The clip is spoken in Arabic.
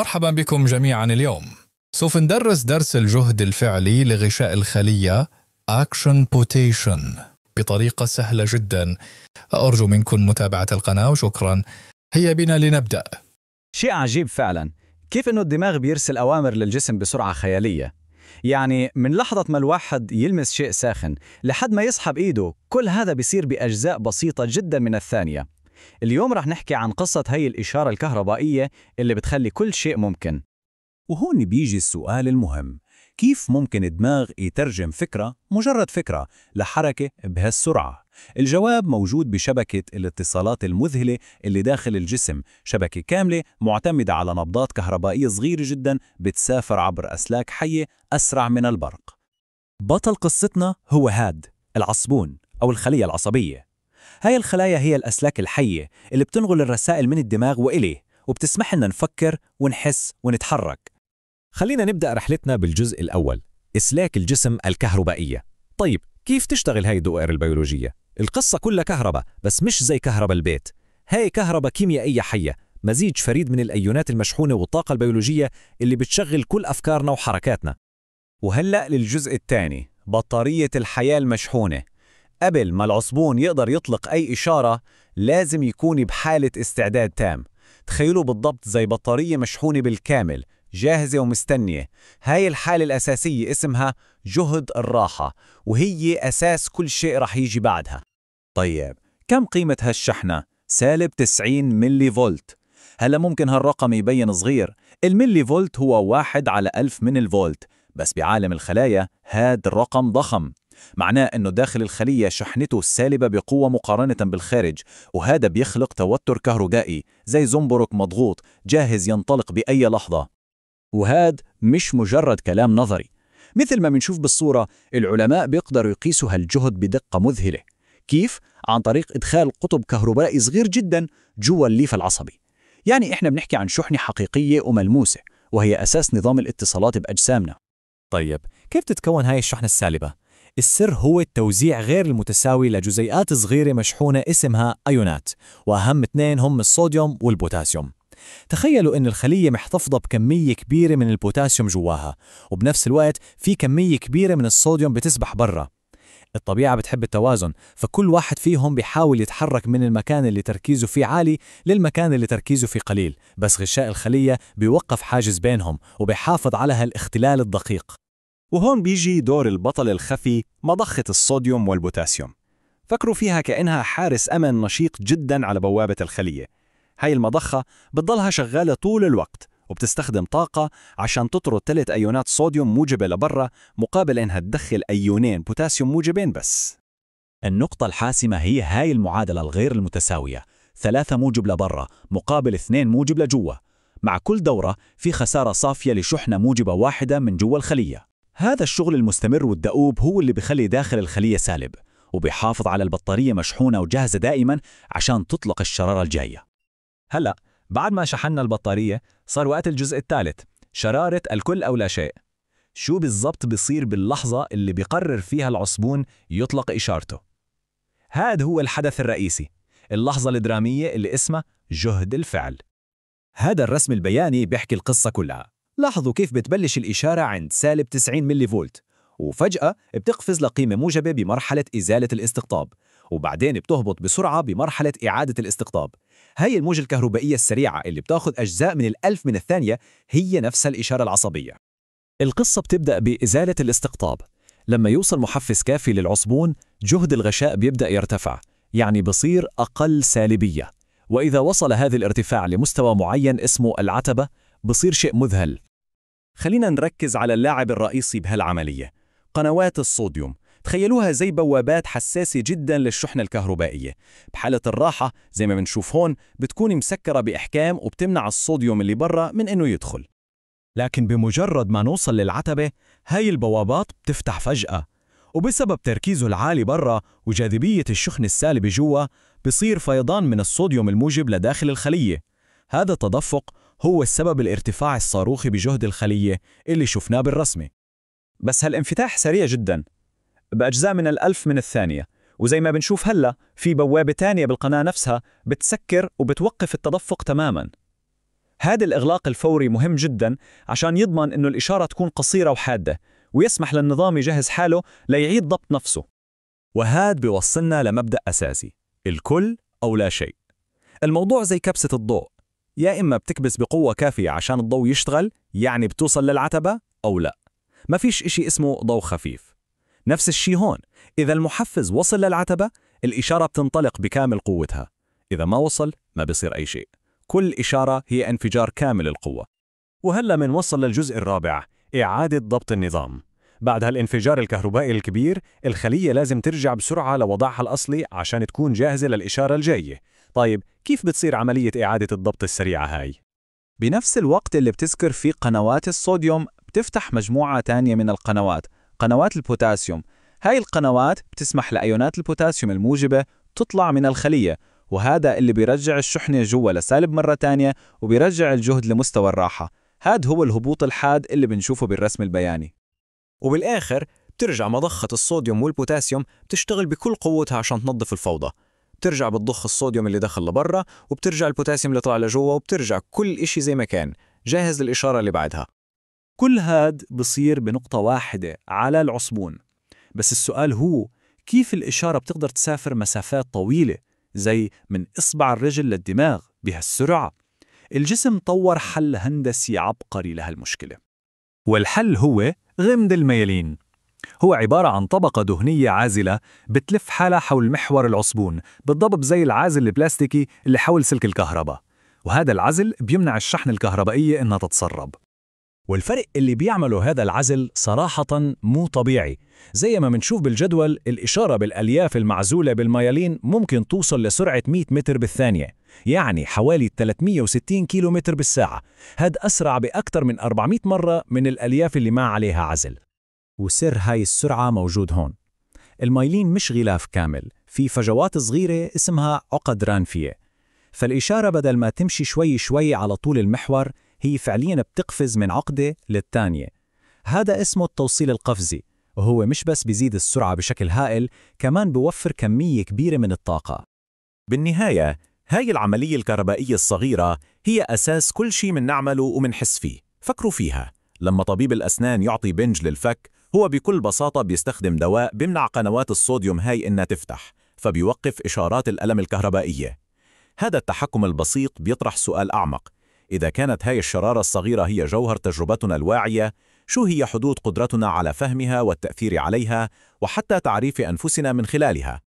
مرحبا بكم جميعا اليوم سوف ندرس درس الجهد الفعلي لغشاء الخلية Action Potation بطريقة سهلة جدا أرجو منكم متابعة القناة وشكرا هيا بنا لنبدأ شيء عجيب فعلا كيف أنه الدماغ بيرسل أوامر للجسم بسرعة خيالية يعني من لحظة ما الواحد يلمس شيء ساخن لحد ما يسحب إيده كل هذا بيصير بأجزاء بسيطة جدا من الثانية اليوم رح نحكي عن قصة هي الإشارة الكهربائية اللي بتخلي كل شيء ممكن وهون بيجي السؤال المهم كيف ممكن الدماغ يترجم فكرة مجرد فكرة لحركة بهالسرعة؟ الجواب موجود بشبكة الاتصالات المذهلة اللي داخل الجسم شبكة كاملة معتمدة على نبضات كهربائية صغيرة جدا بتسافر عبر أسلاك حية أسرع من البرق بطل قصتنا هو هاد العصبون أو الخلية العصبية هاي الخلايا هي الأسلاك الحية اللي بتنقل الرسائل من الدماغ وإليه وبتسمح لنا نفكر ونحس ونتحرك خلينا نبدأ رحلتنا بالجزء الأول إسلاك الجسم الكهربائية طيب كيف تشتغل هاي الدوائر البيولوجية؟ القصة كلها كهرباء بس مش زي كهرباء البيت هاي كهرباء كيميائية حية مزيج فريد من الأيونات المشحونة والطاقة البيولوجية اللي بتشغل كل أفكارنا وحركاتنا وهلأ للجزء الثاني بطارية الحياة المشحونة قبل ما العصبون يقدر يطلق أي إشارة لازم يكون بحالة استعداد تام تخيلوا بالضبط زي بطارية مشحونة بالكامل جاهزة ومستنية هاي الحالة الأساسية اسمها جهد الراحة وهي أساس كل شيء رح يجي بعدها طيب كم قيمة هالشحنة؟ سالب 90 ملي فولت هلا ممكن هالرقم يبين صغير الملي فولت هو واحد على ألف من الفولت بس بعالم الخلايا هاد الرقم ضخم معناه أنه داخل الخلية شحنته سالبة بقوة مقارنة بالخارج وهذا بيخلق توتر كهرجائي زي زنبرك مضغوط جاهز ينطلق بأي لحظة وهاد مش مجرد كلام نظري مثل ما منشوف بالصورة العلماء بيقدروا يقيسوا هالجهد بدقة مذهلة كيف؟ عن طريق إدخال قطب كهربائي صغير جدا جوا الليف العصبي يعني إحنا بنحكي عن شحنة حقيقية وملموسة وهي أساس نظام الاتصالات بأجسامنا طيب كيف تتكون هاي الشحنة السالبة؟ السر هو التوزيع غير المتساوي لجزيئات صغيرة مشحونة اسمها أيونات وأهم اثنين هم الصوديوم والبوتاسيوم تخيلوا أن الخلية محتفظة بكمية كبيرة من البوتاسيوم جواها وبنفس الوقت في كمية كبيرة من الصوديوم بتسبح برا الطبيعة بتحب التوازن فكل واحد فيهم بيحاول يتحرك من المكان اللي تركيزه فيه عالي للمكان اللي تركيزه فيه قليل بس غشاء الخلية بيوقف حاجز بينهم وبيحافظ على هالاختلال الدقيق وهون بيجي دور البطل الخفي مضخة الصوديوم والبوتاسيوم فكروا فيها كأنها حارس أمن نشيط جدا على بوابة الخلية هاي المضخة بتضلها شغالة طول الوقت وبتستخدم طاقة عشان تطرد ثلاث أيونات صوديوم موجبة لبرا مقابل إنها تدخل أيونين بوتاسيوم موجبين بس النقطة الحاسمة هي هاي المعادلة الغير المتساوية ثلاثة موجب لبرا مقابل اثنين موجب لجوا مع كل دورة في خسارة صافية لشحنة موجبة واحدة من جوا الخلية هذا الشغل المستمر والدؤوب هو اللي بيخلي داخل الخلية سالب وبيحافظ على البطارية مشحونة وجاهزة دائما عشان تطلق الشرارة الجاية هلأ بعد ما شحنا البطارية صار وقت الجزء الثالث شرارة الكل أو لا شيء شو بالضبط بصير باللحظة اللي بيقرر فيها العصبون يطلق إشارته هذا هو الحدث الرئيسي اللحظة الدرامية اللي اسمها جهد الفعل هذا الرسم البياني بيحكي القصة كلها لاحظوا كيف بتبلش الإشارة عند سالب 90 ملي فولت وفجأة بتقفز لقيمة موجبة بمرحلة إزالة الاستقطاب وبعدين بتهبط بسرعة بمرحلة إعادة الاستقطاب هاي الموجة الكهربائية السريعة اللي بتاخذ أجزاء من الألف من الثانية هي نفسها الإشارة العصبية القصة بتبدأ بإزالة الاستقطاب لما يوصل محفز كافي للعصبون جهد الغشاء بيبدأ يرتفع يعني بصير أقل سالبية وإذا وصل هذا الارتفاع لمستوى معين اسمه العتبة بصير شيء مذهل خلينا نركز على اللاعب الرئيسي بهالعملية قنوات الصوديوم تخيلوها زي بوابات حساسة جدا للشحنة الكهربائية بحالة الراحة زي ما بنشوف هون بتكون مسكرة بإحكام وبتمنع الصوديوم اللي برا من إنه يدخل لكن بمجرد ما نوصل للعتبة هاي البوابات بتفتح فجأة وبسبب تركيزه العالي برا وجاذبية الشحن السالبة جوا بصير فيضان من الصوديوم الموجب لداخل الخلية هذا التدفق هو السبب الارتفاع الصاروخي بجهد الخلية اللي شفناه بالرسمة بس هالانفتاح سريع جدا بأجزاء من الألف من الثانية وزي ما بنشوف هلا في بوابة تانية بالقناة نفسها بتسكر وبتوقف التدفق تماما هذا الإغلاق الفوري مهم جدا عشان يضمن إنه الإشارة تكون قصيرة وحادة ويسمح للنظام يجهز حاله ليعيد ضبط نفسه وهاد بيوصلنا لمبدأ أساسي الكل أو لا شيء الموضوع زي كبسة الضوء يا إما بتكبس بقوة كافية عشان الضوء يشتغل يعني بتوصل للعتبة أو لا ما فيش إشي اسمه ضوء خفيف نفس الشي هون إذا المحفز وصل للعتبة الإشارة بتنطلق بكامل قوتها إذا ما وصل ما بصير أي شيء كل إشارة هي انفجار كامل القوة وهلأ منوصل للجزء الرابع إعادة ضبط النظام بعد هالانفجار الكهربائي الكبير الخلية لازم ترجع بسرعة لوضعها الأصلي عشان تكون جاهزة للإشارة الجاية طيب كيف بتصير عملية إعادة الضبط السريعة هاي؟ بنفس الوقت اللي بتسكر فيه قنوات الصوديوم بتفتح مجموعة تانية من القنوات قنوات البوتاسيوم هاي القنوات بتسمح لأيونات البوتاسيوم الموجبة تطلع من الخلية وهذا اللي بيرجع الشحنة جوا لسالب مرة تانية وبيرجع الجهد لمستوى الراحة هاد هو الهبوط الحاد اللي بنشوفه بالرسم البياني وبالآخر بترجع مضخة الصوديوم والبوتاسيوم بتشتغل بكل قوتها عشان تنظف الفوضى بترجع بتضخ الصوديوم اللي دخل لبرا وبترجع البوتاسيوم اللي طلع لجوا وبترجع كل إشي زي ما كان جاهز للإشارة اللي بعدها كل هاد بصير بنقطة واحدة على العصبون بس السؤال هو كيف الإشارة بتقدر تسافر مسافات طويلة زي من إصبع الرجل للدماغ بهالسرعة الجسم طور حل هندسي عبقري لهالمشكلة والحل هو غمد الميلين هو عبارة عن طبقة دهنية عازلة بتلف حالها حول محور العصبون بالضبط زي العازل البلاستيكي اللي حول سلك الكهرباء وهذا العزل بيمنع الشحن الكهربائية إنها تتسرب والفرق اللي بيعمله هذا العزل صراحة مو طبيعي زي ما منشوف بالجدول الإشارة بالألياف المعزولة بالميالين ممكن توصل لسرعة 100 متر بالثانية يعني حوالي 360 كيلومتر بالساعة هاد أسرع بأكثر من 400 مرة من الألياف اللي ما عليها عزل وسر هاي السرعة موجود هون المايلين مش غلاف كامل في فجوات صغيرة اسمها عقد رانفية فالإشارة بدل ما تمشي شوي شوي على طول المحور هي فعليا بتقفز من عقدة للتانية هذا اسمه التوصيل القفزي وهو مش بس بيزيد السرعة بشكل هائل كمان بوفر كمية كبيرة من الطاقة بالنهاية هاي العملية الكهربائية الصغيرة هي أساس كل شيء من نعمله ومنحس فيه فكروا فيها لما طبيب الأسنان يعطي بنج للفك هو بكل بساطة بيستخدم دواء بيمنع قنوات الصوديوم هاي إنها تفتح فبيوقف إشارات الألم الكهربائية هذا التحكم البسيط بيطرح سؤال أعمق إذا كانت هاي الشرارة الصغيرة هي جوهر تجربتنا الواعية شو هي حدود قدرتنا على فهمها والتأثير عليها وحتى تعريف أنفسنا من خلالها